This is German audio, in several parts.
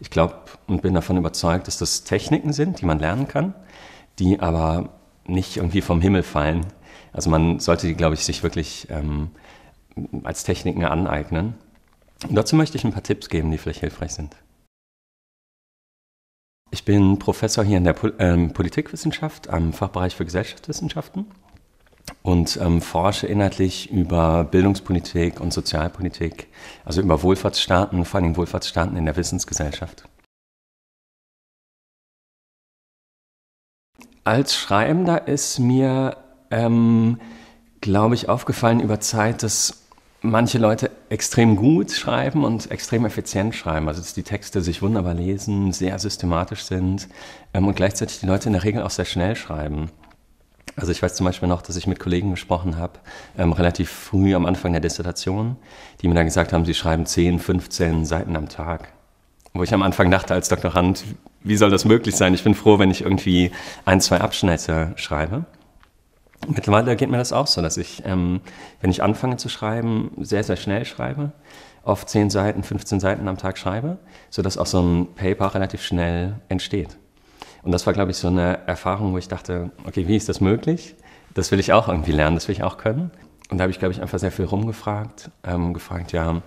Ich glaube und bin davon überzeugt, dass das Techniken sind, die man lernen kann, die aber nicht irgendwie vom Himmel fallen. Also man sollte die, glaube ich, sich wirklich ähm, als Techniken aneignen. Und dazu möchte ich ein paar Tipps geben, die vielleicht hilfreich sind. Ich bin Professor hier in der Pol ähm, Politikwissenschaft am Fachbereich für Gesellschaftswissenschaften und ähm, forsche inhaltlich über Bildungspolitik und Sozialpolitik, also über Wohlfahrtsstaaten, vor allem Wohlfahrtsstaaten in der Wissensgesellschaft. Als Schreibender ist mir, ähm, glaube ich, aufgefallen über Zeit, dass manche Leute extrem gut schreiben und extrem effizient schreiben. Also dass die Texte sich wunderbar lesen, sehr systematisch sind ähm, und gleichzeitig die Leute in der Regel auch sehr schnell schreiben. Also ich weiß zum Beispiel noch, dass ich mit Kollegen gesprochen habe, ähm, relativ früh am Anfang der Dissertation, die mir dann gesagt haben, sie schreiben 10, 15 Seiten am Tag. Wo ich am Anfang dachte als Doktorand, wie soll das möglich sein? Ich bin froh, wenn ich irgendwie ein, zwei Abschnitte schreibe. Mittlerweile geht mir das auch so, dass ich, ähm, wenn ich anfange zu schreiben, sehr, sehr schnell schreibe, oft 10 Seiten, 15 Seiten am Tag schreibe, sodass auch so ein Paper relativ schnell entsteht. Und das war, glaube ich, so eine Erfahrung, wo ich dachte, okay, wie ist das möglich? Das will ich auch irgendwie lernen, das will ich auch können. Und da habe ich, glaube ich, einfach sehr viel rumgefragt, ähm, gefragt, ja,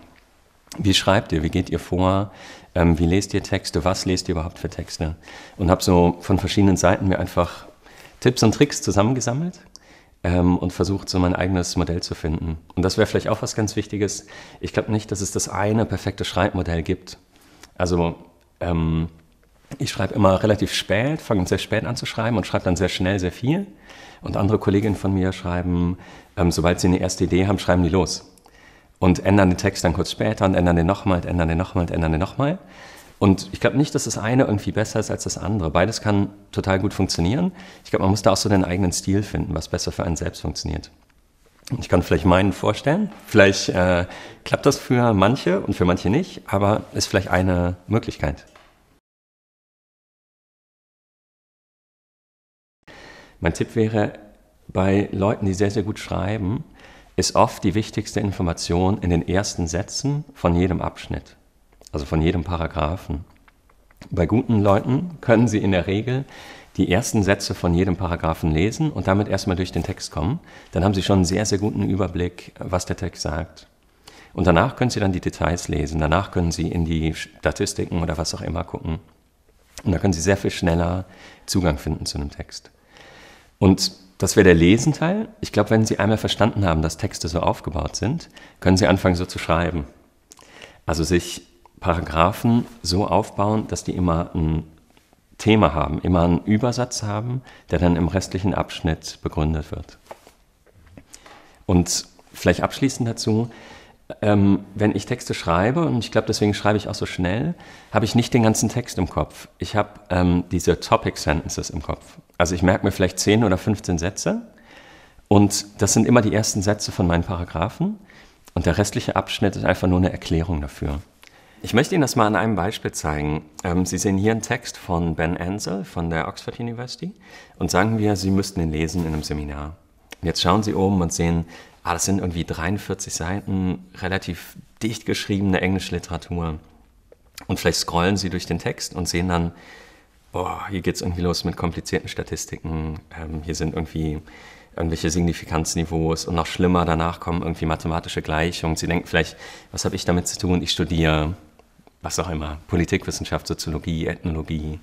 wie schreibt ihr, wie geht ihr vor, ähm, wie lest ihr Texte, was lest ihr überhaupt für Texte? Und habe so von verschiedenen Seiten mir einfach Tipps und Tricks zusammengesammelt ähm, und versucht, so mein eigenes Modell zu finden. Und das wäre vielleicht auch was ganz Wichtiges. Ich glaube nicht, dass es das eine perfekte Schreibmodell gibt. Also ähm, ich schreibe immer relativ spät, fange sehr spät an zu schreiben und schreibe dann sehr schnell sehr viel. Und andere Kolleginnen von mir schreiben, ähm, sobald sie eine erste Idee haben, schreiben die los. Und ändern den Text dann kurz später und ändern den nochmal, ändern den nochmal, ändern den nochmal. Und ich glaube nicht, dass das eine irgendwie besser ist als das andere. Beides kann total gut funktionieren. Ich glaube, man muss da auch so den eigenen Stil finden, was besser für einen selbst funktioniert. Ich kann vielleicht meinen vorstellen. Vielleicht äh, klappt das für manche und für manche nicht, aber ist vielleicht eine Möglichkeit. Mein Tipp wäre, bei Leuten, die sehr, sehr gut schreiben, ist oft die wichtigste Information in den ersten Sätzen von jedem Abschnitt, also von jedem Paragraphen. Bei guten Leuten können sie in der Regel die ersten Sätze von jedem Paragraphen lesen und damit erstmal durch den Text kommen. Dann haben sie schon einen sehr, sehr guten Überblick, was der Text sagt. Und danach können sie dann die Details lesen, danach können sie in die Statistiken oder was auch immer gucken. Und da können sie sehr viel schneller Zugang finden zu einem Text. Und das wäre der Lesenteil. Ich glaube, wenn Sie einmal verstanden haben, dass Texte so aufgebaut sind, können Sie anfangen, so zu schreiben. Also sich Paragraphen so aufbauen, dass die immer ein Thema haben, immer einen Übersatz haben, der dann im restlichen Abschnitt begründet wird. Und vielleicht abschließend dazu, ähm, wenn ich Texte schreibe, und ich glaube, deswegen schreibe ich auch so schnell, habe ich nicht den ganzen Text im Kopf. Ich habe ähm, diese Topic Sentences im Kopf. Also ich merke mir vielleicht 10 oder 15 Sätze und das sind immer die ersten Sätze von meinen Paragraphen und der restliche Abschnitt ist einfach nur eine Erklärung dafür. Ich möchte Ihnen das mal an einem Beispiel zeigen. Ähm, Sie sehen hier einen Text von Ben Ansel von der Oxford University und sagen wir, Sie müssten ihn lesen in einem Seminar. jetzt schauen Sie oben und sehen Ah, das sind irgendwie 43 Seiten, relativ dicht geschriebene Englischliteratur. Und vielleicht scrollen sie durch den Text und sehen dann, boah, hier geht es irgendwie los mit komplizierten Statistiken, ähm, hier sind irgendwie irgendwelche Signifikanzniveaus und noch schlimmer, danach kommen irgendwie mathematische Gleichungen. Sie denken vielleicht, was habe ich damit zu tun? Ich studiere, was auch immer, Politikwissenschaft, Soziologie, Ethnologie.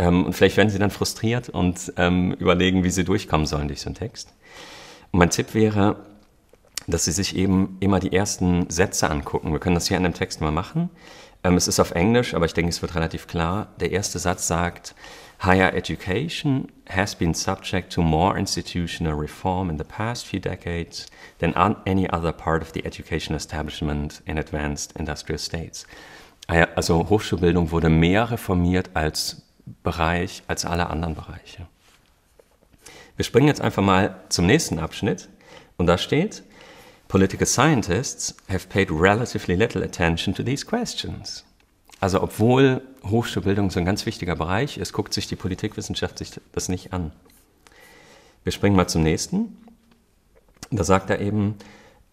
Ähm, und vielleicht werden sie dann frustriert und ähm, überlegen, wie sie durchkommen sollen durch so einen Text. Und mein Tipp wäre, dass sie sich eben immer die ersten Sätze angucken. Wir können das hier in dem Text mal machen. Ähm, es ist auf Englisch, aber ich denke, es wird relativ klar. Der erste Satz sagt, Higher education has been subject to more institutional reform in the past few decades than any other part of the education establishment in advanced industrial states. Ah also Hochschulbildung wurde mehr reformiert als Bereich, als alle anderen Bereiche. Wir springen jetzt einfach mal zum nächsten Abschnitt und da steht, political scientists have paid relatively little attention to these questions. Also obwohl Hochschulbildung so ein ganz wichtiger Bereich ist, guckt sich die Politikwissenschaft sich das nicht an. Wir springen mal zum nächsten. Da sagt er eben,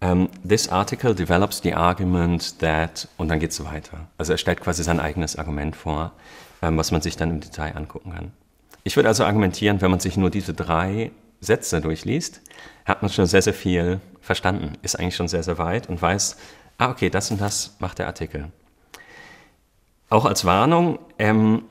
ähm, this article develops the argument that, und dann geht es weiter. Also er stellt quasi sein eigenes Argument vor, ähm, was man sich dann im Detail angucken kann. Ich würde also argumentieren, wenn man sich nur diese drei Sätze durchliest, hat man schon sehr, sehr viel verstanden, ist eigentlich schon sehr, sehr weit und weiß, ah, okay, das und das macht der Artikel. Auch als Warnung, ähm,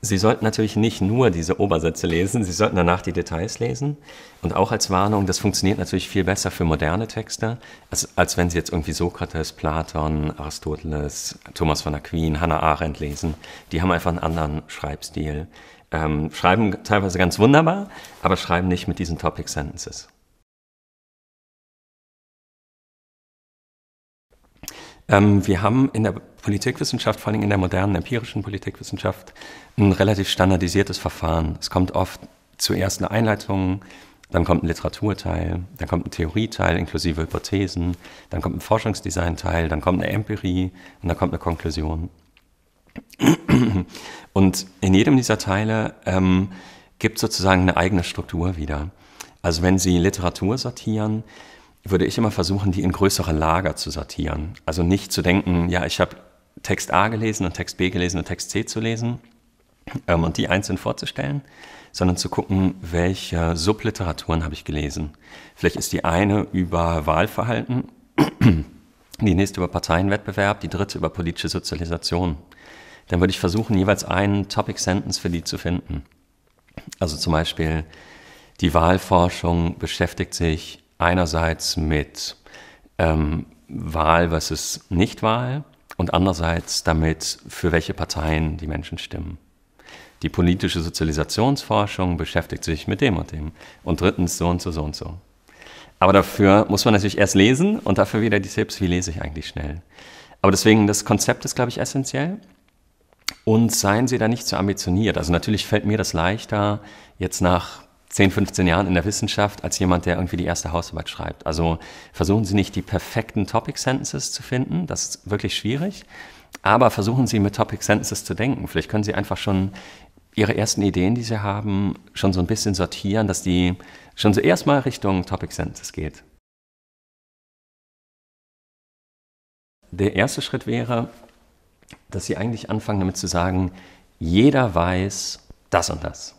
Sie sollten natürlich nicht nur diese Obersätze lesen, Sie sollten danach die Details lesen. Und auch als Warnung, das funktioniert natürlich viel besser für moderne Texte, als, als wenn Sie jetzt irgendwie Sokrates, Platon, Aristoteles, Thomas von Aquin, Hannah Arendt lesen. Die haben einfach einen anderen Schreibstil ähm, schreiben teilweise ganz wunderbar, aber schreiben nicht mit diesen Topic Sentences. Ähm, wir haben in der Politikwissenschaft, vor allem in der modernen empirischen Politikwissenschaft, ein relativ standardisiertes Verfahren. Es kommt oft zuerst eine Einleitung, dann kommt ein Literaturteil, dann kommt ein Theorieteil inklusive Hypothesen, dann kommt ein Forschungsdesignteil, dann kommt eine Empirie und dann kommt eine Konklusion. Und in jedem dieser Teile ähm, gibt sozusagen eine eigene Struktur wieder. Also wenn Sie Literatur sortieren, würde ich immer versuchen, die in größere Lager zu sortieren. Also nicht zu denken, ja, ich habe Text A gelesen und Text B gelesen und Text C zu lesen ähm, und die einzeln vorzustellen, sondern zu gucken, welche Subliteraturen habe ich gelesen. Vielleicht ist die eine über Wahlverhalten, die nächste über Parteienwettbewerb, die dritte über politische Sozialisation dann würde ich versuchen, jeweils einen Topic Sentence für die zu finden. Also zum Beispiel, die Wahlforschung beschäftigt sich einerseits mit ähm, Wahl versus Nichtwahl und andererseits damit, für welche Parteien die Menschen stimmen. Die politische Sozialisationsforschung beschäftigt sich mit dem und dem. Und drittens so und so, so und so. Aber dafür muss man natürlich erst lesen und dafür wieder die Tipps, wie lese ich eigentlich schnell. Aber deswegen, das Konzept ist, glaube ich, essentiell. Und seien Sie da nicht so ambitioniert. Also natürlich fällt mir das leichter jetzt nach 10, 15 Jahren in der Wissenschaft als jemand, der irgendwie die erste Hausarbeit schreibt. Also versuchen Sie nicht die perfekten Topic Sentences zu finden, das ist wirklich schwierig, aber versuchen Sie mit Topic Sentences zu denken. Vielleicht können Sie einfach schon Ihre ersten Ideen, die Sie haben, schon so ein bisschen sortieren, dass die schon so erstmal Richtung Topic Sentences geht. Der erste Schritt wäre, dass sie eigentlich anfangen damit zu sagen, jeder weiß das und das.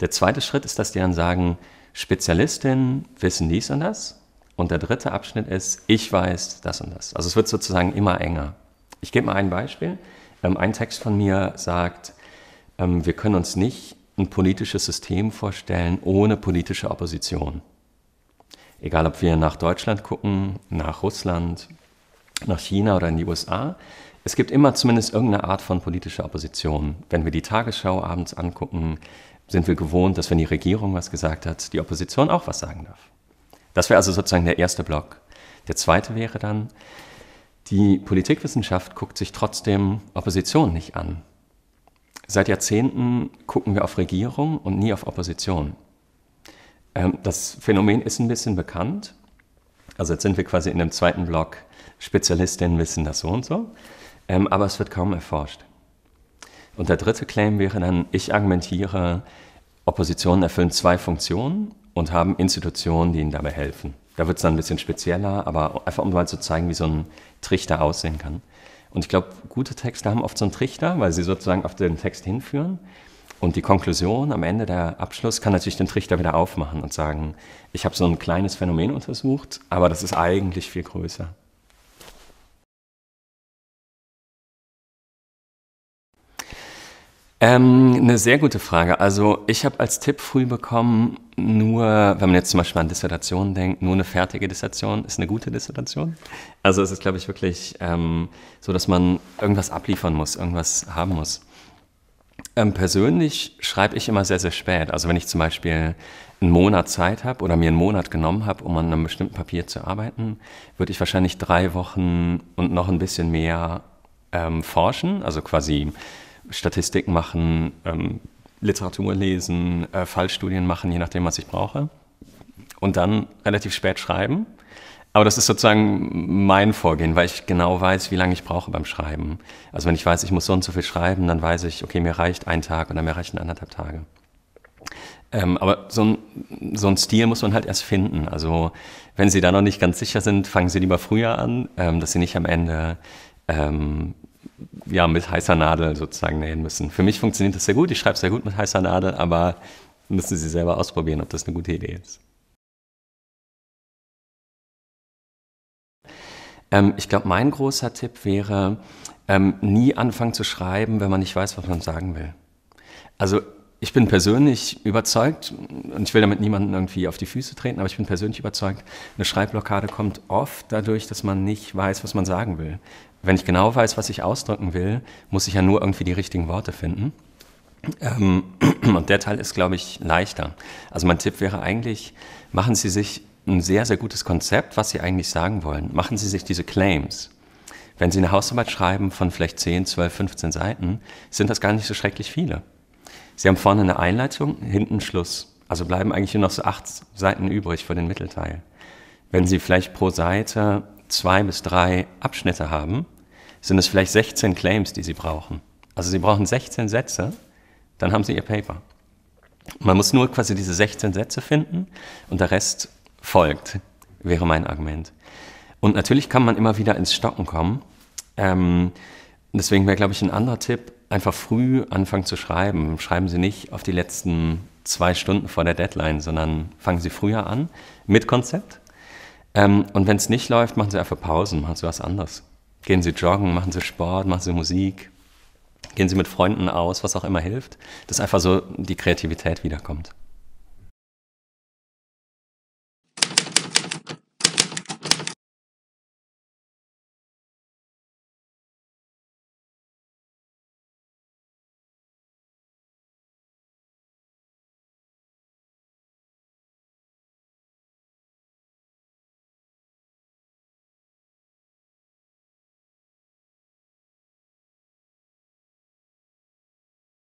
Der zweite Schritt ist, dass die dann sagen, Spezialistinnen wissen dies und das. Und der dritte Abschnitt ist, ich weiß das und das. Also es wird sozusagen immer enger. Ich gebe mal ein Beispiel. Ähm, ein Text von mir sagt, ähm, wir können uns nicht ein politisches System vorstellen ohne politische Opposition. Egal, ob wir nach Deutschland gucken, nach Russland, nach China oder in die USA, es gibt immer zumindest irgendeine Art von politischer Opposition. Wenn wir die Tagesschau abends angucken, sind wir gewohnt, dass wenn die Regierung was gesagt hat, die Opposition auch was sagen darf. Das wäre also sozusagen der erste Block. Der zweite wäre dann, die Politikwissenschaft guckt sich trotzdem Opposition nicht an. Seit Jahrzehnten gucken wir auf Regierung und nie auf Opposition. Ähm, das Phänomen ist ein bisschen bekannt. Also jetzt sind wir quasi in dem zweiten Block, Spezialistinnen wissen das so und so ähm, aber es wird kaum erforscht. Und der dritte Claim wäre dann, ich argumentiere, Oppositionen erfüllen zwei Funktionen und haben Institutionen, die ihnen dabei helfen. Da wird es dann ein bisschen spezieller, aber einfach um mal zu zeigen, wie so ein Trichter aussehen kann. Und ich glaube, gute Texte haben oft so einen Trichter, weil sie sozusagen auf den Text hinführen. Und die Konklusion am Ende, der Abschluss, kann natürlich den Trichter wieder aufmachen und sagen, ich habe so ein kleines Phänomen untersucht, aber das ist eigentlich viel größer. Ähm, eine sehr gute Frage. Also ich habe als Tipp früh bekommen, nur, wenn man jetzt zum Beispiel an Dissertationen denkt, nur eine fertige Dissertation ist eine gute Dissertation. Also es ist, glaube ich, wirklich ähm, so, dass man irgendwas abliefern muss, irgendwas haben muss. Ähm, persönlich schreibe ich immer sehr, sehr spät. Also wenn ich zum Beispiel einen Monat Zeit habe oder mir einen Monat genommen habe, um an einem bestimmten Papier zu arbeiten, würde ich wahrscheinlich drei Wochen und noch ein bisschen mehr ähm, forschen, also quasi Statistiken machen, ähm, Literatur lesen, äh, Fallstudien machen, je nachdem, was ich brauche. Und dann relativ spät schreiben. Aber das ist sozusagen mein Vorgehen, weil ich genau weiß, wie lange ich brauche beim Schreiben. Also wenn ich weiß, ich muss so und so viel schreiben, dann weiß ich, okay, mir reicht ein Tag oder mir reichen anderthalb Tage. Ähm, aber so ein, so ein Stil muss man halt erst finden. Also wenn Sie da noch nicht ganz sicher sind, fangen Sie lieber früher an, ähm, dass Sie nicht am Ende ähm, ja, mit heißer Nadel sozusagen nähen müssen. Für mich funktioniert das sehr gut, ich schreibe sehr gut mit heißer Nadel, aber müssen Sie selber ausprobieren, ob das eine gute Idee ist. Ähm, ich glaube, mein großer Tipp wäre, ähm, nie anfangen zu schreiben, wenn man nicht weiß, was man sagen will. Also ich bin persönlich überzeugt, und ich will damit niemanden irgendwie auf die Füße treten, aber ich bin persönlich überzeugt, eine Schreibblockade kommt oft dadurch, dass man nicht weiß, was man sagen will. Wenn ich genau weiß, was ich ausdrücken will, muss ich ja nur irgendwie die richtigen Worte finden. Ähm, und der Teil ist, glaube ich, leichter. Also mein Tipp wäre eigentlich, machen Sie sich ein sehr, sehr gutes Konzept, was Sie eigentlich sagen wollen. Machen Sie sich diese Claims. Wenn Sie eine Hausarbeit schreiben von vielleicht 10, 12, 15 Seiten, sind das gar nicht so schrecklich viele. Sie haben vorne eine Einleitung, hinten Schluss. Also bleiben eigentlich nur noch so acht Seiten übrig für den Mittelteil. Wenn Sie vielleicht pro Seite zwei bis drei Abschnitte haben, sind es vielleicht 16 Claims, die Sie brauchen. Also Sie brauchen 16 Sätze, dann haben Sie Ihr Paper. Man muss nur quasi diese 16 Sätze finden und der Rest folgt, wäre mein Argument. Und natürlich kann man immer wieder ins Stocken kommen. Ähm, deswegen wäre, glaube ich, ein anderer Tipp, einfach früh anfangen zu schreiben. Schreiben Sie nicht auf die letzten zwei Stunden vor der Deadline, sondern fangen Sie früher an mit Konzept. Ähm, und wenn es nicht läuft, machen Sie einfach Pausen, machen Sie was anderes. Gehen Sie joggen, machen Sie Sport, machen Sie Musik, gehen Sie mit Freunden aus, was auch immer hilft, dass einfach so die Kreativität wiederkommt.